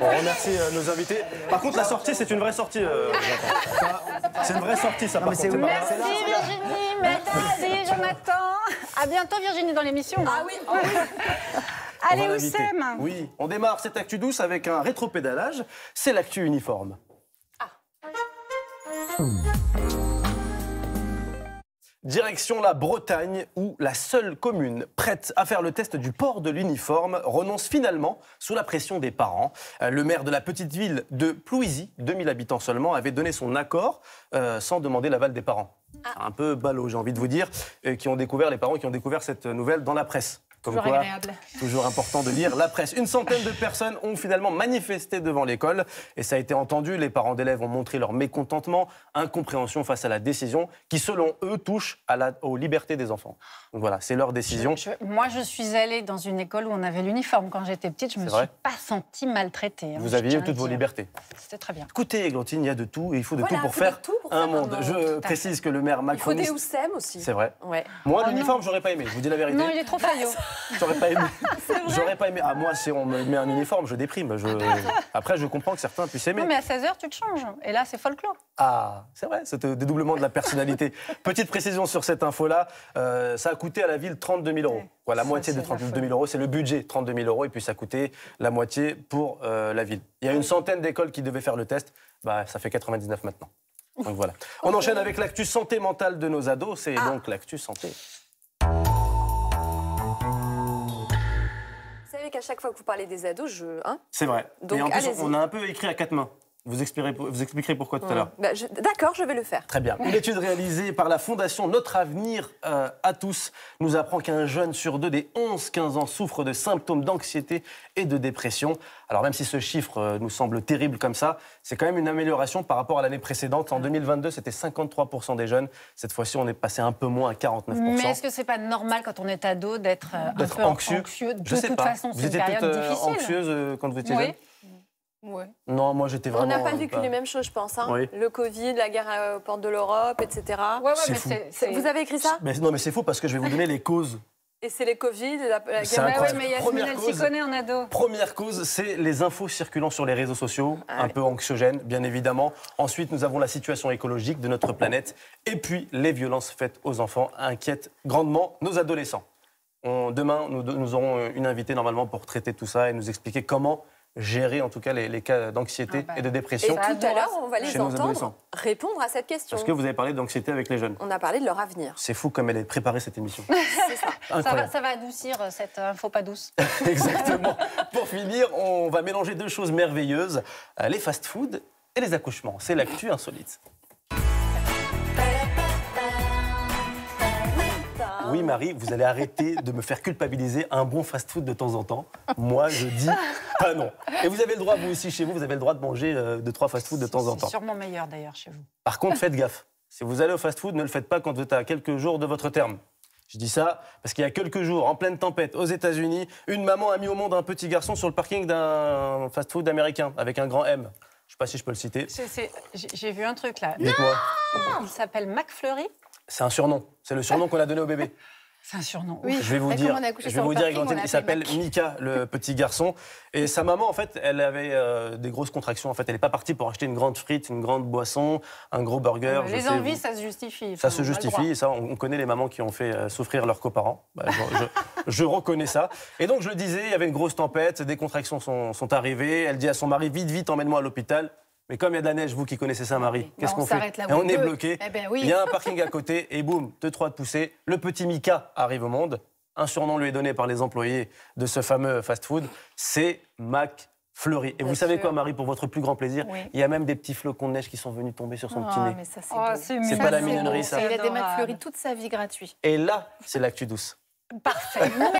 On remercie euh, nos invités. Par contre, la sortie, c'est une vraie sortie. Euh, c'est une vraie sortie, ça, par contre. Merci Virginie, merci Jonathan. À bientôt Virginie dans l'émission. Ah oui, oh Allez, Oussem Oui, on démarre cette actu douce avec un rétro-pédalage rétropédalage. C'est l'actu uniforme. Ah. Direction la Bretagne, où la seule commune prête à faire le test du port de l'uniforme renonce finalement sous la pression des parents. Euh, le maire de la petite ville de Plouisy, 2000 habitants seulement, avait donné son accord euh, sans demander l'aval des parents. Ah. Un peu ballot, j'ai envie de vous dire, euh, qui ont découvert, les parents qui ont découvert cette nouvelle dans la presse. Comme toujours Toujours important de lire la presse. Une centaine de personnes ont finalement manifesté devant l'école et ça a été entendu. Les parents d'élèves ont montré leur mécontentement, incompréhension face à la décision qui, selon eux, touche à la, aux libertés des enfants. Donc voilà, c'est leur décision. moi, je suis allée dans une école où on avait l'uniforme quand j'étais petite. Je me suis pas sentie maltraitée. Hein, vous aviez toutes vos libertés. C'était très bien. Écoutez, Glantine, il y a de tout et il faut de tout pour faire un monde. Je précise que le maire Macron. Il faut des Oussem aussi. C'est vrai. Ouais. Moi, l'uniforme, j'aurais pas aimé. Je vous dis la vérité. Non, il est trop bah, faillot. J'aurais pas aimé. J'aurais pas aimé. Ah, moi, si on me met un uniforme, je déprime. Ah, après, je comprends que certains puissent aimer. Non, mais à 16h, tu te changes. Et là, c'est folklore. Ah, c'est vrai, c'est le dédoublement de la personnalité. Petite précision sur cette info-là. Euh, ça a coûté à la ville 32 000 euros. la moitié de 32 000 euros, c'est le budget, 32 000 euros, et puis ça a coûté la moitié pour euh, la ville. Il y a une centaine d'écoles qui devaient faire le test, bah, ça fait 99 maintenant. Donc voilà. On enchaîne avec l'actu santé mentale de nos ados, c'est ah. donc l'actu santé. qu'à chaque fois que vous parlez des ados, je. Hein. c'est vrai. et en plus, on a un peu écrit à quatre mains. Vous expliquerez, pourquoi tout à l'heure. Bah, d'accord, je vais le faire. Très bien. Une étude réalisée par la Fondation Notre Avenir euh, à tous nous apprend qu'un jeune sur deux des 11-15 ans souffre de symptômes d'anxiété et de dépression. Alors même si ce chiffre euh, nous semble terrible comme ça, c'est quand même une amélioration par rapport à l'année précédente. En 2022, c'était 53% des jeunes. Cette fois-ci, on est passé un peu moins à 49%. Mais est-ce que c'est pas normal quand on est ado d'être euh, un peu anxieux, De sais toute pas. façon, c'est une période anxieuse quand vous étiez jeune non, moi j'étais On n'a pas euh, vécu les mêmes choses, je pense. Hein. Le Covid, la guerre euh, aux portes de l'Europe, etc. Vous avez écrit ça mais, Non, mais c'est faux parce que je vais vous donner les causes. Et c'est les Covid, la, guerre. Première cause, c'est les infos circulant sur les réseaux sociaux, ah un peu anxiogènes, bien évidemment. Ensuite, nous avons la situation écologique de notre planète. Et puis, les violences faites aux enfants inquiètent grandement nos adolescents. demain, nous, nous aurons euh, une invitée normalement pour traiter tout ça et nous expliquer comment gérer en tout cas les, cas d'anxiété ah bah et de dépression. Et tout à l'heure, on va les entendre répondre à cette question. Parce que vous avez parlé d'anxiété avec les jeunes. On a parlé de leur avenir. C'est fou comme elle est préparée cette émission. ça. va, adoucir euh, cette euh, info pas douce. Exactement. Pour finir, on va mélanger deux choses merveilleuses, euh, les fast food et les accouchements. C'est l'actu insolite. Ah oui, Marie, vous allez arrêter de me faire culpabiliser un bon fast-food de temps en temps. Moi, je dis pas non. Et vous avez le droit, vous aussi, chez vous, vous avez le droit de manger euh, deux, de trois fast-food de temps en temps. C'est sûrement meilleur d'ailleurs chez vous. Par contre, faites gaffe. Si vous allez au fast-food, ne le faites pas quand vous êtes à quelques jours de votre terme. Je dis ça parce qu'il y a quelques jours, en pleine tempête, aux États-Unis, une maman a mis au monde un petit garçon sur le parking d'un fast-food américain avec un grand M. Je sais pas si je peux le citer. J'ai vu un truc là. Il s'appelle McFlurry. C'est un surnom. C'est le surnom qu'on a donné au bébé. C'est un surnom. Oui. Je vais vous dire, je vais vous dire, il s'appelle Mika, le petit garçon. Et sa maman, en fait, elle avait euh, des grosses contractions. En fait, elle n'est pas partie pour acheter une grande frite, une grande boisson, un gros burger. Euh, les envies, ça se justifie. Ça se justifie. ça, on, connaît les mamans qui ont fait euh, souffrir leurs coparents. Bah, je, reconnais ça. Et donc, je le disais, il y avait une grosse tempête. Des contractions sont arrivées. Elle dit à son mari, vite, vite, emmène-moi à l'hôpital. Mais comme il y a de la neige, vous qui connaissez ça, marie ah qu'est-ce qu'on fait On est bloqué. Eh ben il y a un parking à côté et boum, deux, trois de poussée. Le petit Mika arrive au monde. Un surnom lui est donné par les employés de ce fameux fast-food. C'est Mac Fleury. Et vous savez quoi, Marie, pour votre plus grand plaisir, il y a même des petits flocons de neige qui sont venus tomber sur son petit oh, nez. Oh, c'est pas la mignonnerie, ça. Il a des Mac toute sa vie gratuit. Et là, c'est l'actu douce. Parfait.